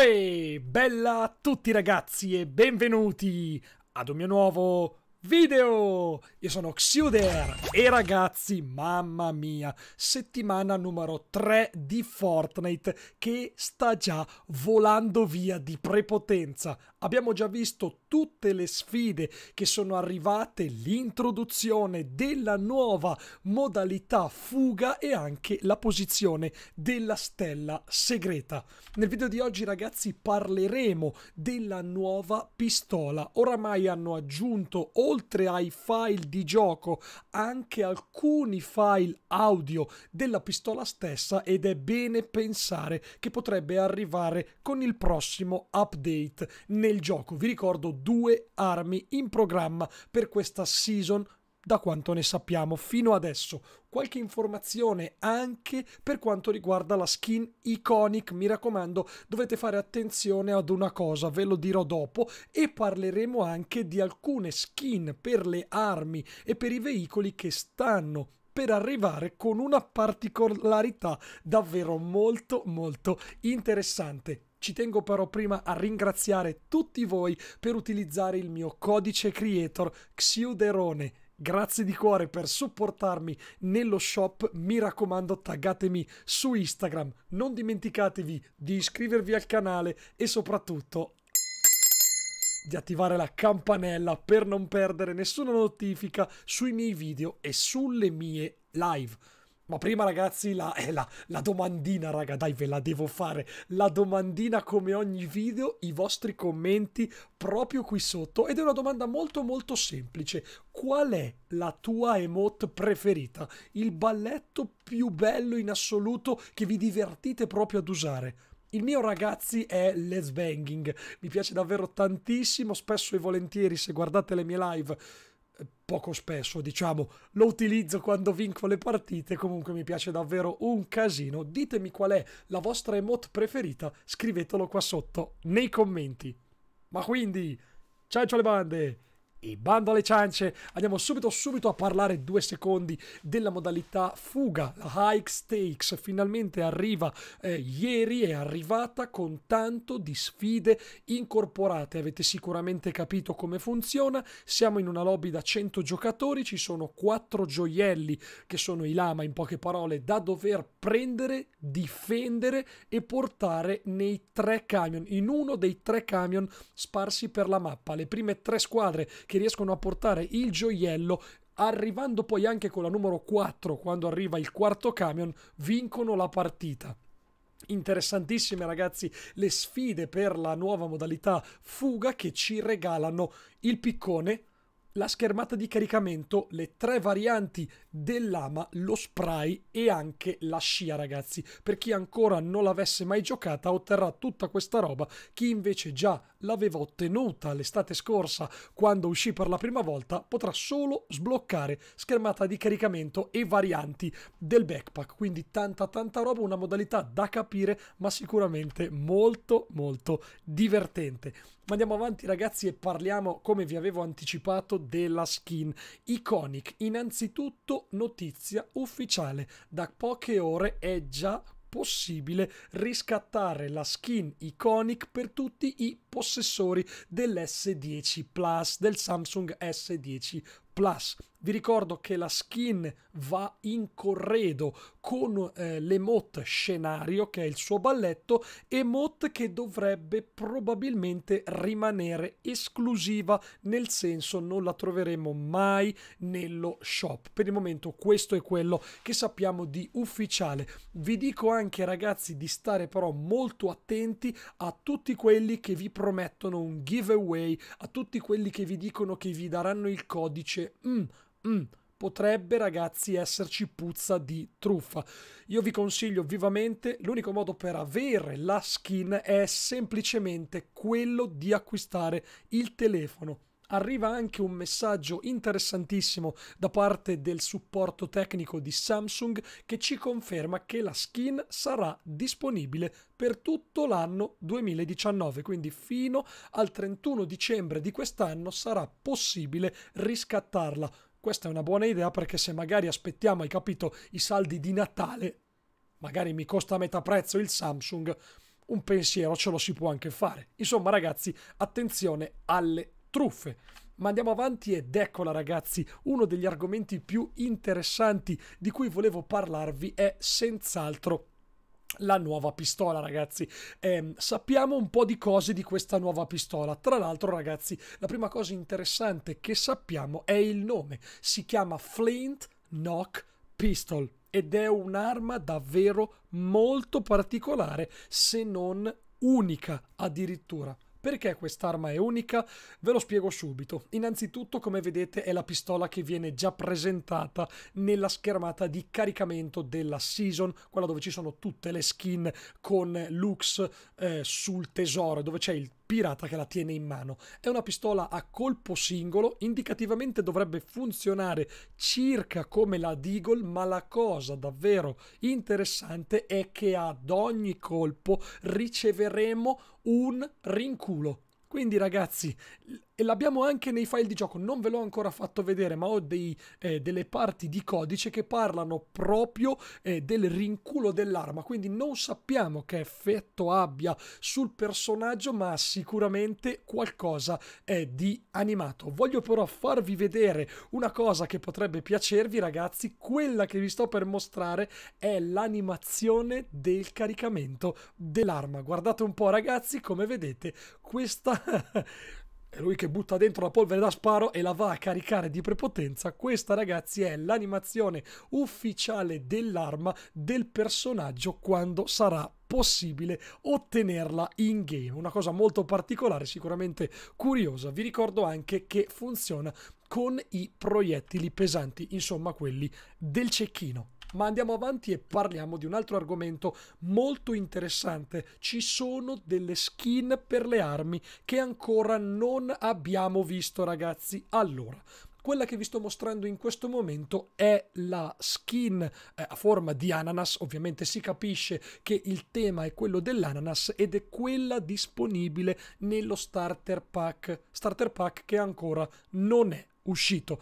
Uè, bella a tutti ragazzi e benvenuti ad un mio nuovo video! Io sono Xuder e ragazzi, mamma mia, settimana numero 3 di Fortnite che sta già volando via di prepotenza. Abbiamo già visto tutte le sfide che sono arrivate, l'introduzione della nuova modalità fuga e anche la posizione della stella segreta. Nel video di oggi ragazzi parleremo della nuova pistola. Oramai hanno aggiunto oltre ai file di gioco anche alcuni file audio della pistola stessa ed è bene pensare che potrebbe arrivare con il prossimo update nel gioco. Vi ricordo due armi in programma per questa season da quanto ne sappiamo fino adesso. Qualche informazione anche per quanto riguarda la skin Iconic, mi raccomando, dovete fare attenzione ad una cosa, ve lo dirò dopo e parleremo anche di alcune skin per le armi e per i veicoli che stanno per arrivare con una particolarità davvero molto molto interessante. Ci tengo però prima a ringraziare tutti voi per utilizzare il mio codice creator Xiuderone. Grazie di cuore per supportarmi nello shop, mi raccomando taggatemi su Instagram, non dimenticatevi di iscrivervi al canale e soprattutto di attivare la campanella per non perdere nessuna notifica sui miei video e sulle mie live. Ma prima ragazzi la, eh, la, la, domandina raga dai ve la devo fare La domandina come ogni video i vostri commenti proprio qui sotto Ed è una domanda molto molto semplice Qual è la tua emote preferita? Il balletto più bello in assoluto che vi divertite proprio ad usare? Il mio ragazzi è les banging, mi piace davvero tantissimo, spesso e volentieri se guardate le mie live poco spesso, diciamo, lo utilizzo quando vinco le partite, comunque mi piace davvero un casino. Ditemi qual è la vostra emote preferita, scrivetelo qua sotto nei commenti. Ma quindi, ciao ciao le bande! E bando alle ciance, andiamo subito subito a parlare due secondi della modalità fuga, la high stakes, finalmente arriva eh, ieri, è arrivata con tanto di sfide incorporate, avete sicuramente capito come funziona, siamo in una lobby da 100 giocatori, ci sono quattro gioielli che sono i lama in poche parole, da dover prendere, difendere e portare nei tre camion, in uno dei tre camion sparsi per la mappa, le prime tre squadre che riescono a portare il gioiello arrivando poi anche con la numero 4 quando arriva il quarto camion vincono la partita interessantissime ragazzi le sfide per la nuova modalità fuga che ci regalano il piccone la schermata di caricamento, le tre varianti dell'ama, lo spray e anche la scia, ragazzi. Per chi ancora non l'avesse mai giocata, otterrà tutta questa roba. Chi invece già l'aveva ottenuta l'estate scorsa quando uscì per la prima volta, potrà solo sbloccare schermata di caricamento e varianti del backpack. Quindi tanta tanta roba, una modalità da capire, ma sicuramente molto molto divertente. Ma andiamo avanti ragazzi e parliamo, come vi avevo anticipato, della skin Iconic. Innanzitutto notizia ufficiale, da poche ore è già possibile riscattare la skin Iconic per tutti i possessori dell'S10 Plus, del Samsung S10 Plus. Vi ricordo che la skin va in corredo con eh, l'emote scenario, che è il suo balletto, emote che dovrebbe probabilmente rimanere esclusiva, nel senso non la troveremo mai nello shop. Per il momento questo è quello che sappiamo di ufficiale. Vi dico anche ragazzi di stare però molto attenti a tutti quelli che vi promettono un giveaway, a tutti quelli che vi dicono che vi daranno il codice dice, mm, mm, potrebbe ragazzi esserci puzza di truffa. Io vi consiglio vivamente, l'unico modo per avere la skin è semplicemente quello di acquistare il telefono arriva anche un messaggio interessantissimo da parte del supporto tecnico di Samsung che ci conferma che la skin sarà disponibile per tutto l'anno 2019, quindi fino al 31 dicembre di quest'anno sarà possibile riscattarla. Questa è una buona idea perché se magari aspettiamo, hai capito, i saldi di Natale, magari mi costa a metà prezzo il Samsung, un pensiero ce lo si può anche fare. Insomma ragazzi, attenzione alle truffe. Ma andiamo avanti ed eccola ragazzi, uno degli argomenti più interessanti di cui volevo parlarvi è senz'altro la nuova pistola ragazzi eh, sappiamo un po' di cose di questa nuova pistola tra l'altro ragazzi la prima cosa interessante che sappiamo è il nome si chiama Flint Knock Pistol ed è un'arma davvero molto particolare se non unica addirittura perché quest'arma è unica? Ve lo spiego subito. Innanzitutto, come vedete, è la pistola che viene già presentata nella schermata di caricamento della season, quella dove ci sono tutte le skin con Lux eh, sul tesoro, dove c'è il pirata che la tiene in mano. È una pistola a colpo singolo, indicativamente dovrebbe funzionare circa come la Deagle, ma la cosa davvero interessante è che ad ogni colpo riceveremo un rinculo. Quindi ragazzi, e l'abbiamo anche nei file di gioco. Non ve l'ho ancora fatto vedere, ma ho dei, eh, delle parti di codice che parlano proprio eh, del rinculo dell'arma. Quindi non sappiamo che effetto abbia sul personaggio, ma sicuramente qualcosa è di animato. Voglio però farvi vedere una cosa che potrebbe piacervi, ragazzi. Quella che vi sto per mostrare è l'animazione del caricamento dell'arma. Guardate un po', ragazzi, come vedete, questa. è lui che butta dentro la polvere da sparo e la va a caricare di prepotenza. Questa, ragazzi, è l'animazione ufficiale dell'arma del personaggio quando sarà possibile ottenerla in game. Una cosa molto particolare, sicuramente curiosa. Vi ricordo anche che funziona con i proiettili pesanti, insomma quelli del cecchino. Ma andiamo avanti e parliamo di un altro argomento molto interessante. Ci sono delle skin per le armi che ancora non abbiamo visto, ragazzi. Allora, quella che vi sto mostrando in questo momento è la skin eh, a forma di ananas, ovviamente si capisce che il tema è quello dell'ananas ed è quella disponibile nello starter pack, starter pack che ancora non è uscito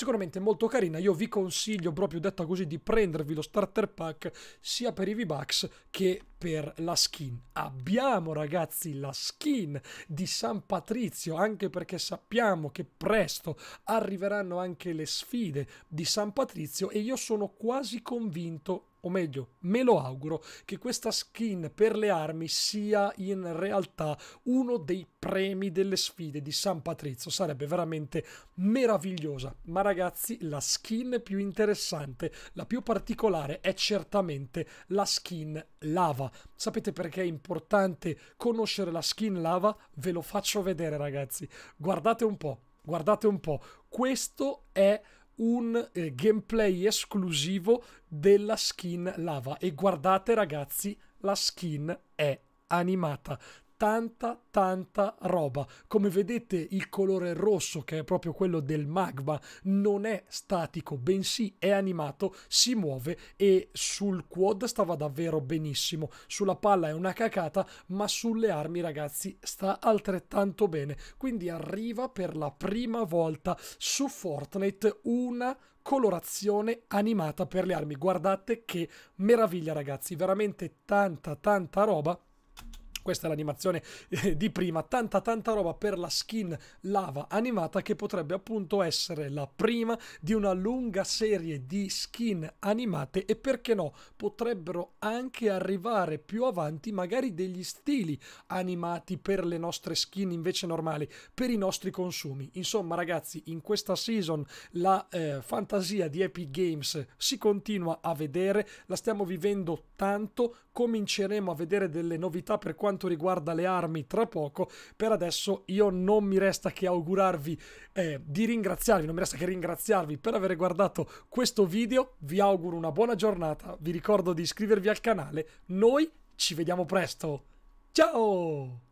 sicuramente molto carina. Io vi consiglio proprio detta così di prendervi lo starter pack sia per i V-Bucks che per la skin. Abbiamo ragazzi la skin di San Patrizio anche perché sappiamo che presto arriveranno anche le sfide di San Patrizio e io sono quasi convinto o meglio, me lo auguro che questa skin per le armi sia in realtà uno dei premi delle sfide di San Patrizio. Sarebbe veramente meravigliosa. Ma ragazzi, la skin più interessante, la più particolare è certamente la skin lava. Sapete perché è importante conoscere la skin lava? Ve lo faccio vedere, ragazzi. Guardate un po', guardate un po'. Questo è un gameplay esclusivo della skin lava. E guardate ragazzi, la skin è animata tanta tanta roba come vedete il colore rosso che è proprio quello del magma non è statico bensì è animato si muove e sul quad stava davvero benissimo sulla palla è una cacata ma sulle armi ragazzi sta altrettanto bene quindi arriva per la prima volta su Fortnite una colorazione animata per le armi guardate che meraviglia ragazzi veramente tanta tanta roba questa è l'animazione eh, di prima, tanta tanta roba per la skin lava animata che potrebbe appunto essere la prima di una lunga serie di skin animate e perché no, potrebbero anche arrivare più avanti magari degli stili animati per le nostre skin invece normali, per i nostri consumi. Insomma ragazzi, in questa season la eh, fantasia di Epic Games si continua a vedere, la stiamo vivendo tanto, cominceremo a vedere delle novità per quanto quanto riguarda le armi tra poco. Per adesso io non mi resta che augurarvi eh, di ringraziarvi, non mi resta che ringraziarvi per aver guardato questo video. Vi auguro una buona giornata, vi ricordo di iscrivervi al canale. Noi ci vediamo presto. Ciao!